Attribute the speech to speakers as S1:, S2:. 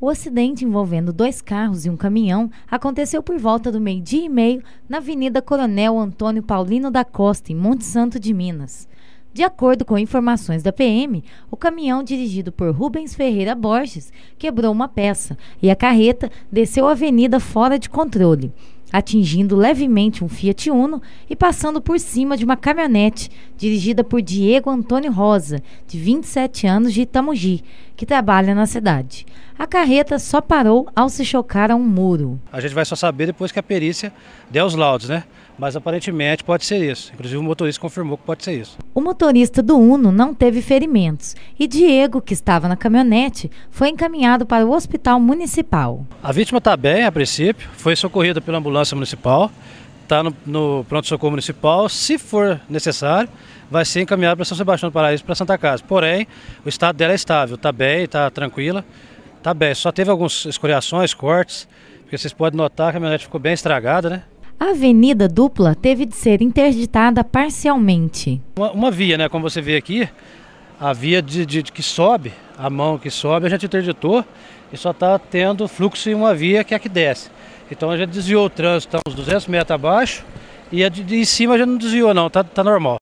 S1: O acidente envolvendo dois carros e um caminhão aconteceu por volta do meio-dia e meio na Avenida Coronel Antônio Paulino da Costa, em Monte Santo de Minas. De acordo com informações da PM, o caminhão dirigido por Rubens Ferreira Borges quebrou uma peça e a carreta desceu a avenida fora de controle atingindo levemente um Fiat Uno e passando por cima de uma caminhonete dirigida por Diego Antônio Rosa, de 27 anos de Itamogi, que trabalha na cidade. A carreta só parou ao se chocar a um muro.
S2: A gente vai só saber depois que a perícia der os laudos, né? Mas aparentemente pode ser isso. Inclusive o motorista confirmou que pode ser isso.
S1: O motorista do Uno não teve ferimentos e Diego, que estava na caminhonete, foi encaminhado para o hospital municipal.
S2: A vítima está bem, a princípio, foi socorrida pela ambulância ambulância municipal, está no, no pronto-socorro municipal. Se for necessário, vai ser encaminhado para São Sebastião do Paraíso, para Santa Casa. Porém, o estado dela é estável, está bem, está tranquila, está bem. Só teve algumas escoriações, cortes, porque vocês podem notar que a caminhonete ficou bem estragada, né?
S1: A avenida dupla teve de ser interditada parcialmente.
S2: Uma, uma via, né? Como você vê aqui, a via de, de, que sobe, a mão que sobe, a gente interditou e só está tendo fluxo em uma via que é a que desce. Então a gente desviou o trânsito, está uns 200 metros abaixo e a de, de em cima a gente não desviou não, está tá normal.